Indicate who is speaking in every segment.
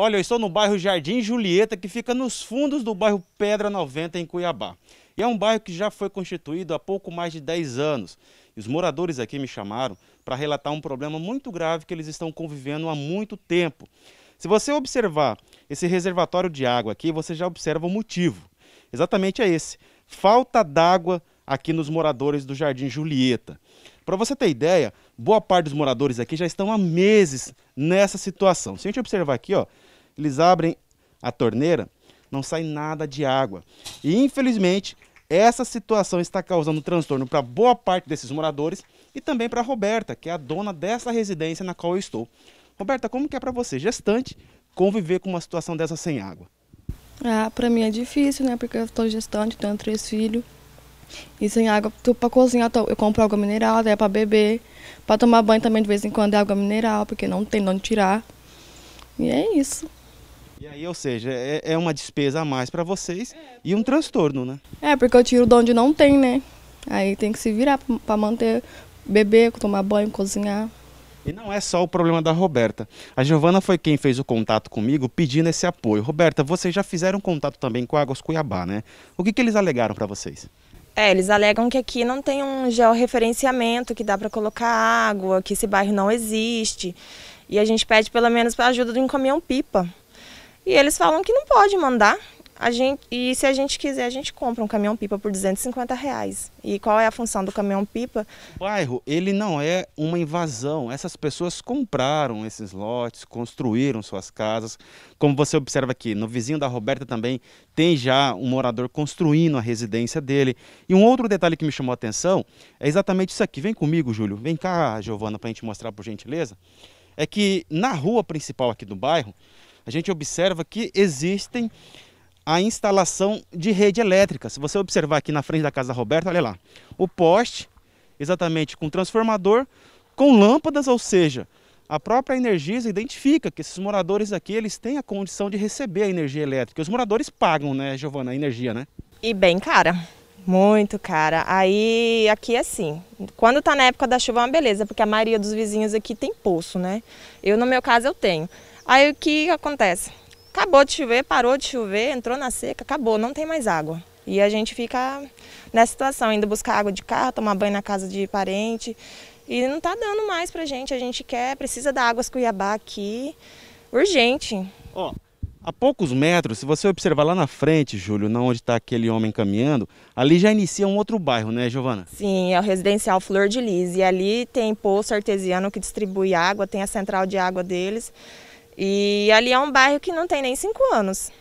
Speaker 1: Olha, eu estou no bairro Jardim Julieta, que fica nos fundos do bairro Pedra 90, em Cuiabá. E é um bairro que já foi constituído há pouco mais de 10 anos. E os moradores aqui me chamaram para relatar um problema muito grave que eles estão convivendo há muito tempo. Se você observar esse reservatório de água aqui, você já observa o motivo. Exatamente é esse. Falta d'água aqui nos moradores do Jardim Julieta. Para você ter ideia, boa parte dos moradores aqui já estão há meses nessa situação. Se a gente observar aqui, ó, eles abrem a torneira, não sai nada de água. E infelizmente, essa situação está causando transtorno para boa parte desses moradores e também para a Roberta, que é a dona dessa residência na qual eu estou. Roberta, como que é para você, gestante, conviver com uma situação dessa sem água?
Speaker 2: Ah, para mim é difícil, né? Porque eu estou gestante, tenho três filhos. E sem água, tu pra cozinhar, eu compro água mineral, é pra beber. Pra tomar banho também, de vez em quando, é água mineral, porque não tem de onde tirar. E é isso.
Speaker 1: E aí, ou seja, é, é uma despesa a mais para vocês e um transtorno, né?
Speaker 2: É, porque eu tiro de onde não tem, né? Aí tem que se virar para manter, beber, tomar banho, cozinhar.
Speaker 1: E não é só o problema da Roberta. A Giovana foi quem fez o contato comigo pedindo esse apoio. Roberta, vocês já fizeram contato também com a Águas Cuiabá, né? O que, que eles alegaram para vocês?
Speaker 3: É, eles alegam que aqui não tem um georreferenciamento que dá para colocar água, que esse bairro não existe. E a gente pede pelo menos a ajuda de um caminhão-pipa. E eles falam que não pode mandar, a gente, e se a gente quiser, a gente compra um caminhão-pipa por 250 reais. E qual é a função do caminhão-pipa?
Speaker 1: O bairro, ele não é uma invasão. Essas pessoas compraram esses lotes, construíram suas casas. Como você observa aqui, no vizinho da Roberta também tem já um morador construindo a residência dele. E um outro detalhe que me chamou a atenção é exatamente isso aqui. Vem comigo, Júlio. Vem cá, Giovana, para a gente mostrar por gentileza. É que na rua principal aqui do bairro, a gente observa que existem a instalação de rede elétrica. Se você observar aqui na frente da casa da Roberta, olha lá, o poste, exatamente com transformador, com lâmpadas, ou seja, a própria energia identifica que esses moradores aqui eles têm a condição de receber a energia elétrica. Os moradores pagam, né, Giovana, a energia, né?
Speaker 3: E bem cara. Muito cara. Aí aqui é assim, quando tá na época da chuva é uma beleza, porque a maioria dos vizinhos aqui tem poço, né? Eu no meu caso eu tenho. Aí o que acontece? Acabou de chover, parou de chover, entrou na seca, acabou, não tem mais água. E a gente fica nessa situação, indo buscar água de carro, tomar banho na casa de parente. E não está dando mais pra gente. A gente quer, precisa da Águas Cuiabá aqui. Urgente. Ó,
Speaker 1: a poucos metros, se você observar lá na frente, Júlio, na onde está aquele homem caminhando, ali já inicia um outro bairro, né, Giovana?
Speaker 3: Sim, é o residencial Flor de Lis. E ali tem poço artesiano que distribui água, tem a central de água deles. E ali é um bairro que não tem nem cinco anos.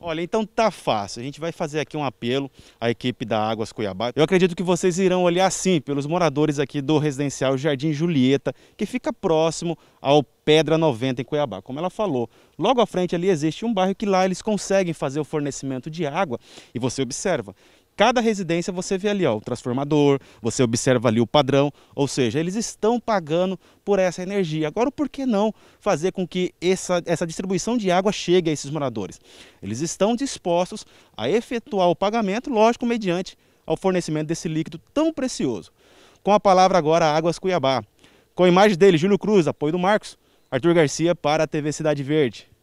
Speaker 1: Olha, então tá fácil. A gente vai fazer aqui um apelo à equipe da Águas Cuiabá. Eu acredito que vocês irão olhar sim pelos moradores aqui do residencial Jardim Julieta, que fica próximo ao Pedra 90 em Cuiabá. Como ela falou, logo à frente ali existe um bairro que lá eles conseguem fazer o fornecimento de água e você observa cada residência você vê ali ó, o transformador, você observa ali o padrão, ou seja, eles estão pagando por essa energia. Agora, por que não fazer com que essa, essa distribuição de água chegue a esses moradores? Eles estão dispostos a efetuar o pagamento, lógico, mediante ao fornecimento desse líquido tão precioso. Com a palavra agora, Águas Cuiabá. Com a imagem dele, Júlio Cruz, apoio do Marcos, Arthur Garcia para a TV Cidade Verde.